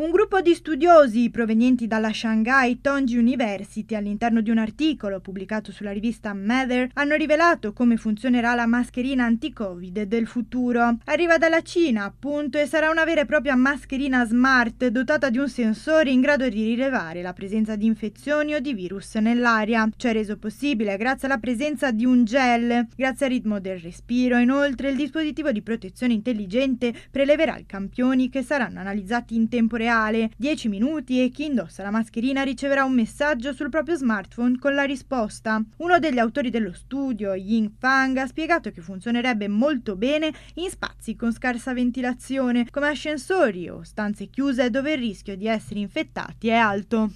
Un gruppo di studiosi provenienti dalla Shanghai Tongji University all'interno di un articolo pubblicato sulla rivista Mather hanno rivelato come funzionerà la mascherina anti-Covid del futuro. Arriva dalla Cina, appunto, e sarà una vera e propria mascherina smart dotata di un sensore in grado di rilevare la presenza di infezioni o di virus nell'aria. Ciò è reso possibile grazie alla presenza di un gel. Grazie al ritmo del respiro, inoltre, il dispositivo di protezione intelligente preleverà i campioni che saranno analizzati in tempo reale reale. 10 minuti e chi indossa la mascherina riceverà un messaggio sul proprio smartphone con la risposta. Uno degli autori dello studio, Ying Fang, ha spiegato che funzionerebbe molto bene in spazi con scarsa ventilazione, come ascensori o stanze chiuse dove il rischio di essere infettati è alto.